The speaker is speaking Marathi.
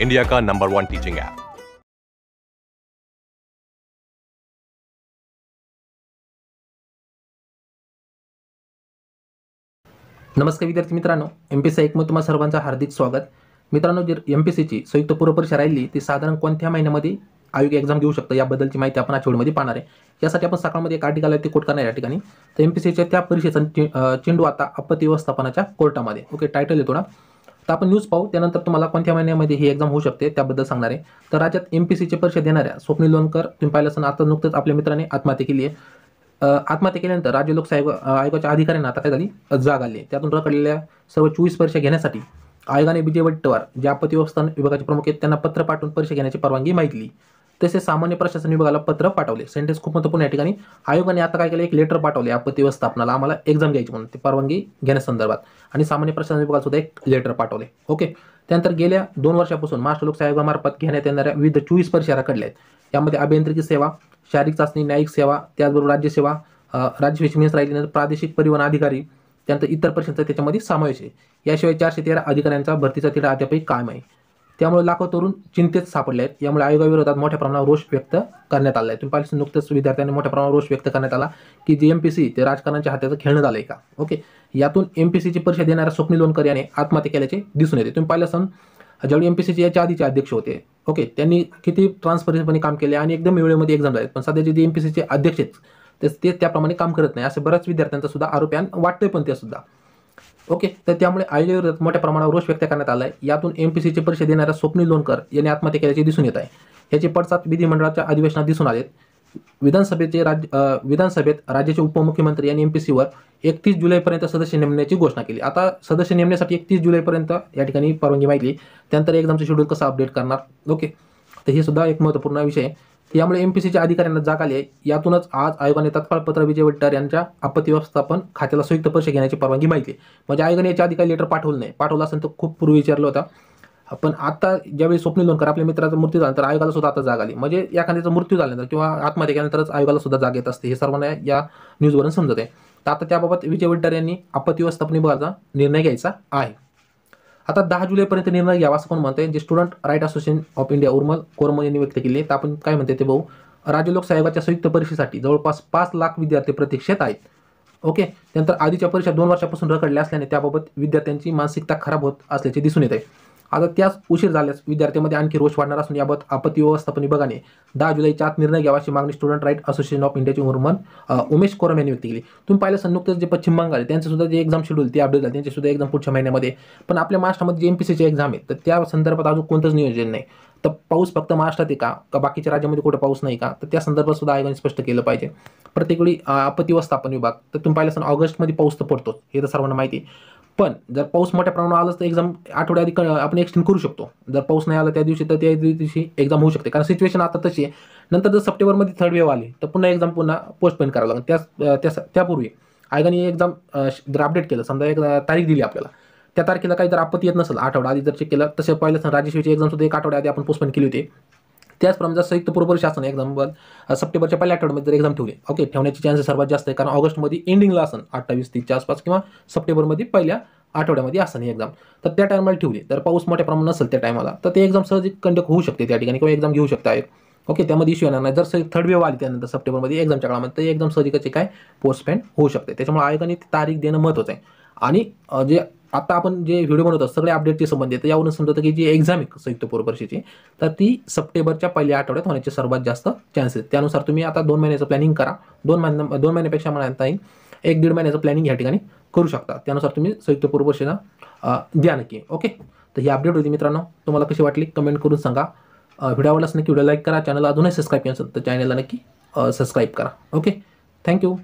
इंडिया का नंबर वन टीचिंग ऐप नमस्कार विद्यार्थी मित्रांनो एम पी सी ऐकमत तुम्हाला सर्वांचं हार्दिक स्वागत मित्रांनो जर एम पी सीची संयुक्त परीक्षा राहिली ती साधारण कोणत्या महिन्यामध्ये आयोग एक्झाम घेऊ शकतो याबद्दलची माहिती आपण आठवडीमध्ये पाहणार आहे यासाठी आपण सकाळमध्ये एक आर्टिकल आहे ते कोर्ट करणार या ठिकाणी तर एम पी त्या परीक्षेचा चेंडू आता आपत्ती व्यवस्थापनाच्या कोर्टामध्ये ओके टायटल येतो थोडा तर आपण न्यूज पाहू त्यानंतर तुम्हाला कोणत्या महिन्यामध्ये ही एक्झाम होऊ शकते त्याबद्दल सांगणार आहे तर राज्यात एम पी सीची परीक्षा देणाऱ्या स्वप्नी लोणकर तुम्ही पाहिलं असताना आता नुकतंच आपल्या मित्राने आत्महत्या केली आहे आत्महत्या केल्यानंतर राज्य लोक आयोगाच्या अधिकाऱ्यांना आता काय झाली जाग आली त्यातून रखडलेल्या सर्व चोवीस परीक्षा घेण्यासाठी आयोगाने विजय वट्टवार जे आपत्ती व्यवस्थापन विभागाचे प्रमुख आहेत त्यांना पत्र पाठवून परीक्षा घेण्याची परवानगी माहिती तसेच सामान्य प्रशासन विभागाला पत्र पाठवले सेंटेन्स खूप महत्वपूर्ण या ठिकाणी आयोगाने आता काय केलं एक लेटर पाठवले आपत्ती व्यवस्थापनाला आम्हाला एक्झाम घ्यायची म्हणून ते परवानगी घेण्यासंदर्भात आणि सामान्य प्रशासन विभागाला सुद्धा एक लेटर पाठवले ओके त्यानंतर गेल्या दोन वर्षापासून महाराष्ट्र लोकसेवा आयोगामार्फत घेण्यात येणाऱ्या विविध चोवीस परीक्षा रखडल्या आहेत यामध्ये अभियांत्रिकी सेवा शारीरिक चाचणी न्यायिक सेवा त्याचबरोबर राज्यसेवा राज्य राहिली राहिल्यानंतर प्रादेशिक परिवहन अधिकारी त्यानंतर इतर परीक्षांचा त्याच्यामध्ये समावेश आहे याशिवाय चारशे तेरा अधिकाऱ्यांचा भरतीचा तिढा अद्यापही कायम आहे त्यामुळे लाखो तरुण चिंतेत सापडले आहेत यामुळे आयोगाविरोधात मोठ्या प्रमाणावर रोष व्यक्त करण्यात आला आहे तुम्ही पाहिलं नुकतंच विद्यार्थ्यांनी मोठ्या प्रमाणावर रोष व्यक्त करण्यात आला की जे एम पी सी ते राजकारणाच्या हात्याचं खेळण्यात आलंय आहे का ओके यातून एम पी सीची परीक्षा देणाऱ्या स्वप्नी लोणकर यांनी आत्महत्या केल्याचे दिसून येते तुम्ही पाहिलं सण ज्यावेळी एम पी सीचे याच्या आधीचे अध्यक्ष होते ओके त्यांनी किती ट्रान्सपरंटपणे काम केले आणि एकदम वेळेमध्ये एक्झाम झाले पण सध्या जे एम पी सीचे अध्यक्ष आहेत ते त्याप्रमाणे काम करत नाही असे बऱ्याच विद्यार्थ्यांचा सुद्धा आरोप वाटतोय पण ते सुद्धा ओके तर त्यामुळे आयोजित मोठ्या प्रमाणावर रोष व्यक्त करण्यात आला आहे यातून एम पी सीचे परीक्षा देणाऱ्या स्वप्नी लोणकर यांनी आत्महत्या केल्याचे दिसून येत आहे ह्याचे पडसाद विधिमंडळाच्या अधिवेशनात दिसून आलेत विधानसभेचे राज्य विधानसभेत राज्याचे उपमुख्यमंत्री यांनी एम पी सीवर एकतीस जुलैपर्यंत सदस्य नेमण्याची घोषणा केली आता सदस्य नेमण्यासाठी एकतीस जुलैपर्यंत या ठिकाणी परवानगी माहिती त्यानंतर एक्झामचं शेड्यूल कसं अपडेट करणार ओके तर हे सुद्धा एक महत्त्वपूर्ण विषय आहे यामुळे एम पी सीच्या अधिकाऱ्यांना जाग आली आहे यातूनच आज आयोगाने तत्काळ पत्र विजय वट्टार यांच्या आपत्ती व्यवस्थापन खात्याला संयुक्त परीक्षा घेण्याची परवानगी माहिती म्हणजे आयोगाने याच्या अधिकारी लेटर पाठवलं नाही पाठवलं असेल तर खूप पूर्वी विचारलं होता पण आता ज्यावेळी स्वप्नील लोणकर आपल्या मित्राचा मृत्यू झाला तर आयोगाला सुद्धा आता जाग आली म्हणजे या मृत्यू झाल्यानंतर किंवा आत्महत्या केल्यानंतरच आयोगाला सुद्धा जाग येत असते हे सर्वांना या न्यूजवरून समजत आहे तर आता त्याबाबत विजय वड्डार यांनी आपत्ती व्यवस्थापन विभागाचा निर्णय घ्यायचा आहे आता दहा जुलैपर्यंत निर्णय घ्यावा असं पण म्हणते जे student right association of India उर्मल कोरमल यांनी व्यक्त केले तर आपण काय म्हणते ते भाऊ राज्य लोकसाहेबाच्या संयुक्त परीक्षेसाठी जवळपास पाच लाख विद्यार्थी प्रतीक्षेत आहेत ओके त्यानंतर आधीच्या परीक्षा दोन वर्षापासून रखडल्या असल्याने त्याबाबत विद्यार्थ्यांची मानसिकता खराब होत असल्याचे दिसून येत आहे आता त्याच उशीर झाल्यास विद्यार्थ्यांमध्ये आणखी रोष वाढणार असून याबाबत आपत्ती व्यवस्थापन विभागाने दहा जुलैच्या आत निर्णय घ्यावा अशी मागणी स्टुडंट राईट असोसिएशन ऑफ इंडियाचे उर्मन उमेश कोरम यांनी व्यक्त केली तुम्ही पाहिलं नुकतंच जे पश्चिम बंगाल त्यांचं सुद्धा जे एक्झाम शेड्यूल ते अपडेट झाले त्यांचे सुद्धा एक्झाम पुढच्या महिन्यामध्ये पण आपल्या महाराष्ट्रामध्ये जे एम पी एक्झाम आहे तर त्या संदर्भात अजून कोणतंच नियोजन नाही तर पाऊस फक्त महाराष्ट्रात आहे का का बाकीच्या राज्यामध्ये कुठं पाऊस नाही का तर त्या संदर्भात सुद्धा आयोगाने स्पष्ट केलं पाहिजे प्रत्येक वेळी आपत्ती व्यवस्थापन विभाग तर तुम्ही पाहिलं असं ऑगस्टमध्ये पाऊस तर पडतो हे तर सर्वांना माहिती आहे पण जर पाऊस मोठ्या प्रमाणावर आलाच तर एक्झाम आठवड्याआधी आपण एक्सटेंड करू शकतो जर पाऊस नाही आला त्या दिवशी तर त्या दिवशी एक्झाम होऊ शकते कारण सिच्युएशन आता तशी आहे नंतर जर सप्टेंबरमध्ये थर्ड वेव्ह आली तर पुन्हा एक्झाम पुन्हा पोस्टपोन करावं लागेल त्या त्यापूर्वी आयोगाने एक्झाम जर अपडेट केलं समजा एक तारीख दिली आपल्याला त्या तारखेला काही जर आपत्ती येत नसेल आठवडा आधी जर चेक केलं तसं पाहिलं एक्झाम सुद्धा एक आठवड्या आधी आपण पोस्टपोन केली होती त्याचप्रमाणे जर संयुक्त पूर्व शासन एक्झाम्पल सप्टेंबरच्या पहिल्या आठवड्यामध्ये जर एक्झाम ठेवले ओके ठेवण्याचे चान्सेस सर्वात जास्त आहे कारण ऑगस्टमध्ये एंडिंगला असेल अठ्ठावीस तीसच्या आसपास किंवा सप्टेंबरमध्ये पहिल्या आठवड्यामध्ये असं एक्झाम तर त्या टायमाला ठेवली तर पाऊस मोठ्या प्रमाणात नसेल त्या टायमाला तर ते एक्झाम सहज कंडक्ट होऊ शकते त्या ठिकाणी किंवा एक्झाम घेऊ शकता ओके त्यामध्ये इश्यू येणार नाही जर थर्ड वेव्ह आली त्यानंतर सप्टेंबरमध्ये एक्झामच्या काळामध्ये तर एक्झाम सहजिकाचे काय पोस्टपेंड होऊ शकते त्याच्यामुळे आयोगाने तारीख देणं महत्त्वाचं आहे आणि जे आता आपण जे व्हिडिओ बनवतो सगळे अपडेटचे संबंध तर यावरून समजतं की जी एक्झाम आहे संयुक्त पूर्व परीक्षेची तर ती सप्टेंबरच्या पहिल्या आठवड्यात होण्याचे सर्वात जास्त चान्सेस त्यानुसार तुम्ही आता दोन महिन्याचं प्लॅनिंग करा दोन महिन्या दोन महिन्यापेक्षा म्हणता येईल एक दीड महिन्याचं प्लॅनिंग या ठिकाणी करू शकता त्यानुसार तुम्ही संयुक्त पूर्व परीक्षेला द्या नक्की ओके तर ही अपडेट होती मित्रांनो तुम्हाला कशी वाटली कमेंट करून सांगा व्हिडिओ आवडलाच नक्की व्हिडिओ लाईक करा चॅनलला अजूनही सबस्क्राईब केलं तर चॅनलला नक्की सबस्क्राईब करा ओके थँक्यू